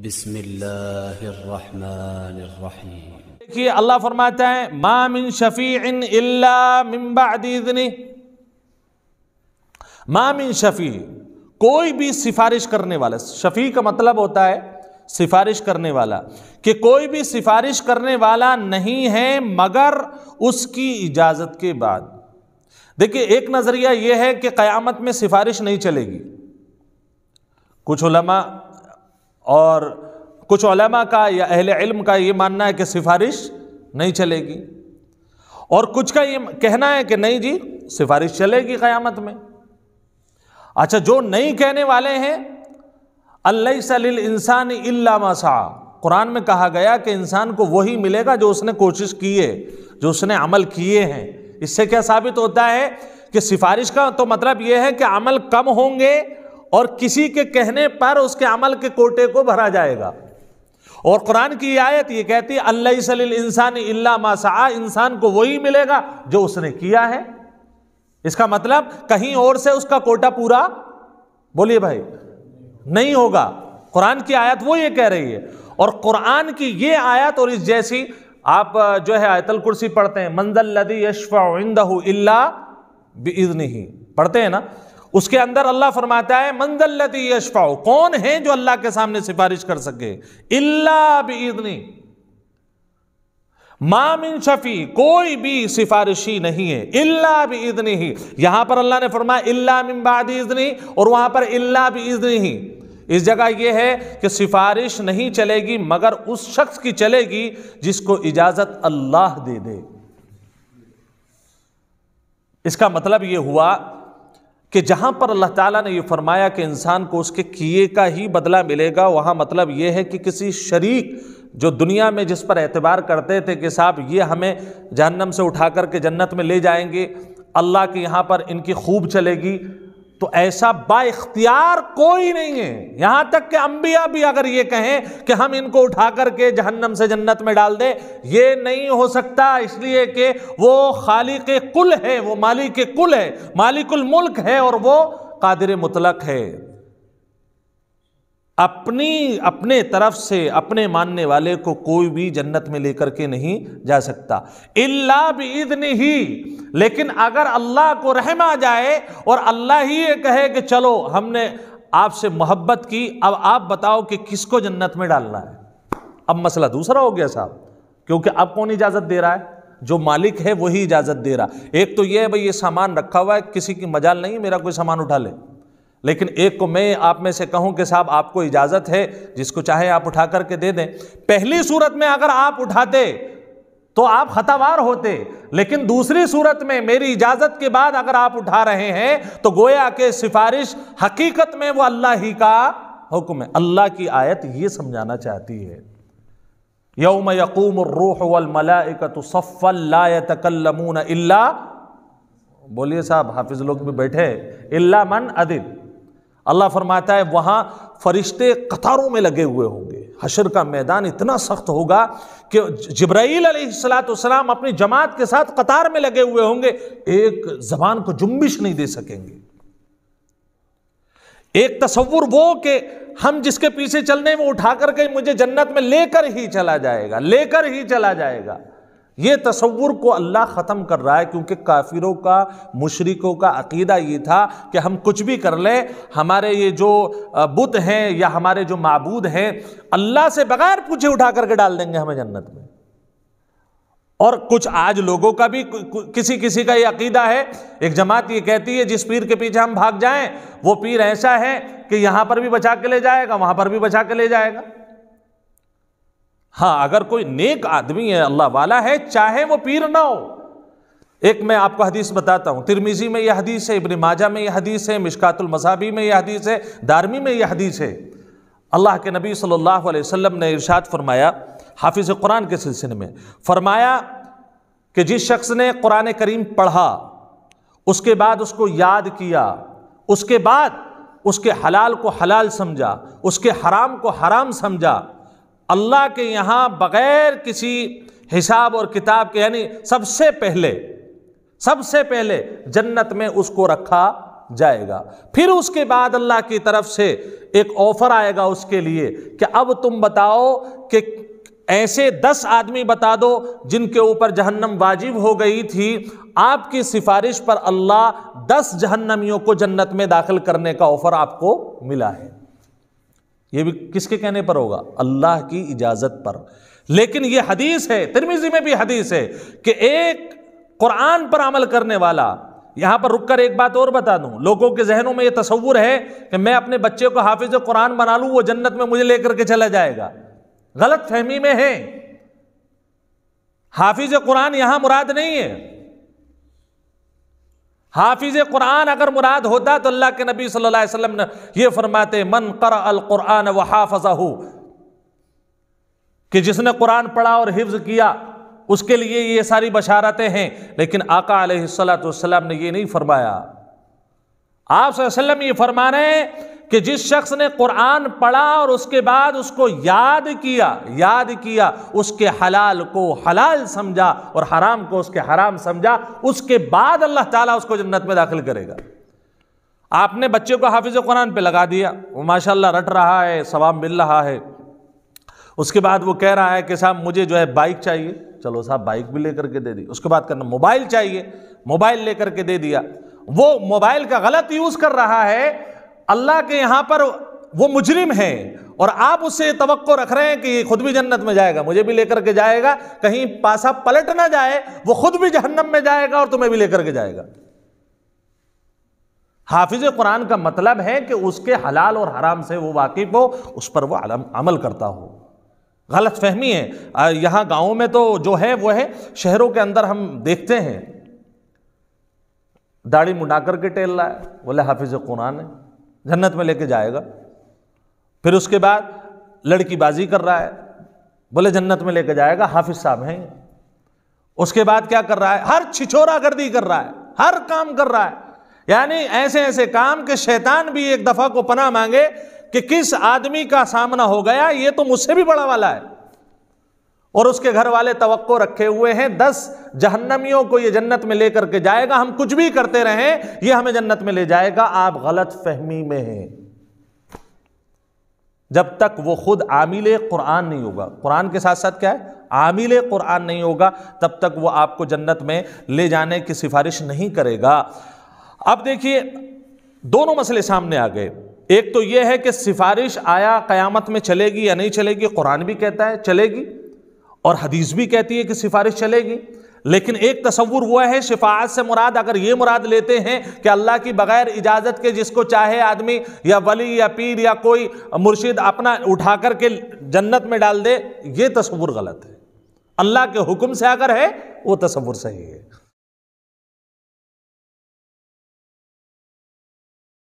बिस्मिल्लाहिर्रहमानिर्रहीम देखिए अल्लाह फरमाता है मामिन शफ़ी इल्ला मिम्बादनी मामिन शफ़ी कोई भी सिफारिश करने वाला शफ़ी का मतलब होता है सिफारिश करने वाला कि कोई भी सिफारिश करने वाला नहीं है मगर उसकी इजाज़त के बाद देखिए एक नज़रिया यह है कि क़यामत में सिफारिश नहीं चलेगी कुछ उलमा और कुछ ओलमा का या अहल इल्म का ये मानना है कि सिफारिश नहीं चलेगी और कुछ का ये कहना है कि नहीं जी सिफारिश चलेगी क़यामत में अच्छा जो नहीं कहने वाले हैं अल्लासल इंसान कुरान में कहा गया कि इंसान को वही मिलेगा जो उसने कोशिश की है जो उसने अमल किए हैं इससे क्या साबित होता है कि सिफारिश का तो मतलब यह है कि अमल कम होंगे और किसी के कहने पर उसके अमल के कोटे को भरा जाएगा और कुरान की आयत ये कहती है अल्लाह सलील इंसान इल्ला मासा इंसान को वही मिलेगा जो उसने किया है इसका मतलब कहीं और से उसका कोटा पूरा बोलिए भाई नहीं होगा कुरान की आयत वो ये कह रही है और कुरान की ये आयत और इस जैसी आप जो है आयतल कुर्सी पढ़ते हैं मंजल लदी यशफा इल्ला बिजनी ही पढ़ते हैं ना उसके अंदर अल्लाह फरमाता है मंजल्लती यशफाओ कौन है जो अल्लाह के सामने सिफारिश कर सके इल्ला बिदनी मामिन शफी कोई भी सिफारिशी नहीं है इल्ला भी इजनी ही यहां पर अल्लाह ने फरमाया इल्ला मिम्बाद इजनी और वहां पर इल्ला भी इजनी ही इस जगह यह है कि सिफारिश नहीं चलेगी मगर उस शख्स की चलेगी जिसको इजाजत अल्लाह दे दे इसका मतलब यह हुआ कि जहाँ पर अल्लाह ताला ने यह फरमाया कि इंसान को उसके किए का ही बदला मिलेगा वहाँ मतलब ये है कि किसी शरीक जो दुनिया में जिस पर एतबार करते थे कि साहब ये हमें जहन्नम से उठा कर के जन्नत में ले जाएंगे अल्लाह के यहाँ पर इनकी खूब चलेगी तो ऐसा बाख्तियार कोई नहीं है यहां तक कि अंबिया भी अगर ये कहें कि हम इनको उठा करके जहन्नम से जन्नत में डाल दें ये नहीं हो सकता इसलिए कि वो के कुल है वो मालिक कुल है मालिकुल मुल्क है और वो कादिर मुतलक है अपनी अपने तरफ से अपने मानने वाले को कोई भी जन्नत में लेकर के नहीं जा सकता इल्ला बदन ही लेकिन अगर अल्लाह को रहम आ जाए और अल्लाह ही ये कहे कि चलो हमने आपसे मोहब्बत की अब आप बताओ कि किसको जन्नत में डालना है अब मसला दूसरा हो गया साहब क्योंकि अब कौन इजाज़त दे रहा है जो मालिक है वही इजाज़त दे रहा एक तो यह है भाई ये सामान रखा हुआ है किसी की मजाल नहीं मेरा कोई सामान उठा ले लेकिन एक को मैं आप में से कहूं कि साहब आपको इजाज़त है जिसको चाहे आप उठा करके दे दें पहली सूरत में अगर आप उठाते तो आप खतावार होते लेकिन दूसरी सूरत में मेरी इजाज़त के बाद अगर आप उठा रहे हैं तो गोया के सिफारिश हकीकत में वो अल्लाह ही का हुक्म है अल्लाह की आयत ये समझाना चाहती है यौम यकूम रूह वलमलाकतफ़ल्लाकलमून बोलिए साहब हाफिज लोग भी बैठे इल्ला मन अदिल अल्लाह फरमाता है वहाँ फरिश्ते कतारों में लगे हुए होंगे हशर का मैदान इतना सख्त होगा कि जब्राइल अलैहिस्सलाम अपनी जमात के साथ कतार में लगे हुए होंगे एक जबान को जुम्बिश नहीं दे सकेंगे एक तस्वुर वो कि हम जिसके पीछे चलने में उठा करके मुझे जन्नत में लेकर ही चला जाएगा लेकर ही चला जाएगा ये तस्वुर को अल्लाह ख़त्म कर रहा है क्योंकि काफिरों का मुशरकों का अकीदा ये था कि हम कुछ भी कर लें हमारे ये जो बुत हैं या हमारे जो मबूद हैं अल्लाह से बगैर पूछे उठा करके डाल देंगे हमें जन्नत में और कुछ आज लोगों का भी किसी किसी का ये अकीदा है एक जमात ये कहती है जिस पीर के पीछे हम भाग जाएं वो पीर ऐसा है कि यहाँ पर भी बचा के ले जाएगा वहाँ पर भी बचा के ले जाएगा हाँ अगर कोई नेक आदमी है अल्लाह वाला है चाहे वो पीर ना हो एक मैं आपको हदीस बताता हूँ तिरमिजी में यह हदीस है इबन माजा में यह हदीस है मिशकातुल मसाबी में यह हदीस है दारमी में यह हदीस है अल्लाह के नबी सल्लल्लाहु अलैहि वसल्लम ने इरशाद फरमाया हाफिज़ कुरान के सिलसिले में फरमाया कि जिस शख्स ने कुरान करीम पढ़ा उसके बाद उसको याद किया उसके बाद उसके हलाल को हलाल समझा उसके हराम को हराम समझा अल्लाह के यहाँ बग़ैर किसी हिसाब और किताब के यानी सबसे पहले सबसे पहले जन्नत में उसको रखा जाएगा फिर उसके बाद अल्लाह की तरफ से एक ऑफर आएगा उसके लिए कि अब तुम बताओ कि ऐसे दस आदमी बता दो जिनके ऊपर जहन्नम वाजिब हो गई थी आपकी सिफारिश पर अल्लाह दस जहन्नमियों को जन्नत में दाखिल करने का ऑफर आपको मिला है ये भी किसके कहने पर होगा अल्लाह की इजाज़त पर लेकिन ये हदीस है तिरमिजी में भी हदीस है कि एक कुरान पर अमल करने वाला यहाँ पर रुककर एक बात और बता दूं लोगों के जहनों में ये तस्वुर है कि मैं अपने बच्चे को हाफिज कुरान बना लूँ वो जन्नत में मुझे लेकर के चला जाएगा गलत फहमी में है हाफिज कुरान यहाँ मुराद नहीं है हाफिज़ कुरान अगर मुराद होता तो अल्लाह के नबी सल्लल्लाहु अलैहि वसल्लम ने यह फरमाते मन कर अल कुरान व हाफजा कि जिसने कुरान पढ़ा और हिफ्ज किया उसके लिए ये सारी बशारतें हैं लेकिन आका सलाम ने ये नहीं फरमाया आप वसल्लम ये फरमा रहे हैं कि जिस शख्स ने कुरान पढ़ा और उसके बाद उसको याद किया याद किया उसके हलाल को हलाल समझा और हराम को उसके हराम समझा उसके बाद अल्लाह ताला उसको जन्नत में दाखिल करेगा आपने बच्चे को हाफिज़ कुरान पे लगा दिया वो माशाल्लाह रट रहा है सवाब मिल रहा है उसके बाद वो कह रहा है कि साहब मुझे जो है बाइक चाहिए चलो साहब बाइक भी लेकर के दे दी उसके बाद करना मोबाइल चाहिए मोबाइल लेकर के दे दिया वो मोबाइल का गलत यूज कर रहा है अल्लाह के यहां पर वो मुजरिम है और आप उससे तो रख रहे हैं कि खुद भी जन्नत में जाएगा मुझे भी लेकर के जाएगा कहीं पासा पलट ना जाए वो खुद भी जहन्नम में जाएगा और तुम्हें भी लेकर के जाएगा हाफिज कुरान का मतलब है कि उसके हलाल और हराम से वो वाकिफ हो उस पर वो अमल करता हो गलत फहमी है यहाँ गाँव में तो जो है वो है शहरों के अंदर हम देखते हैं दाढ़ी मुंडा करके टेल रहा है बोले हाफिज़ कुरान है जन्नत में लेके जाएगा फिर उसके बाद लड़की बाजी कर रहा है बोले जन्नत में लेके जाएगा हाफिज़ साहब हैं उसके बाद क्या कर रहा है हर छिछोरा गर्दी कर रहा है हर काम कर रहा है यानी ऐसे ऐसे काम के शैतान भी एक दफ़ा को पना मांगे कि किस आदमी का सामना हो गया ये तो मुझसे भी बड़ा वाला है और उसके घर वाले तो रखे हुए हैं दस जहन्नमियों को ये जन्नत में लेकर के जाएगा हम कुछ भी करते रहें ये हमें जन्नत में ले जाएगा आप गलत फहमी में हैं जब तक वो खुद आमिल कुरान नहीं होगा कुरान के साथ साथ क्या है आमिल कुरान नहीं होगा तब तक वो आपको जन्नत में ले जाने की सिफारिश नहीं करेगा अब देखिए दोनों मसले सामने आ गए एक तो ये है कि सिफारिश आया कयामत में चलेगी या नहीं चलेगी कुरान भी कहता है चलेगी और हदीस भी कहती है कि सिफारिश चलेगी लेकिन एक तस्वुर हुआ है शिफात से मुराद अगर ये मुराद लेते हैं कि अल्लाह की बगैर इजाज़त के जिसको चाहे आदमी या वली या पीर या कोई मुर्शिद अपना उठा कर के जन्नत में डाल दे ये तस्वुर गलत है अल्लाह के हुक्म से अगर है वो तस्वुर सही है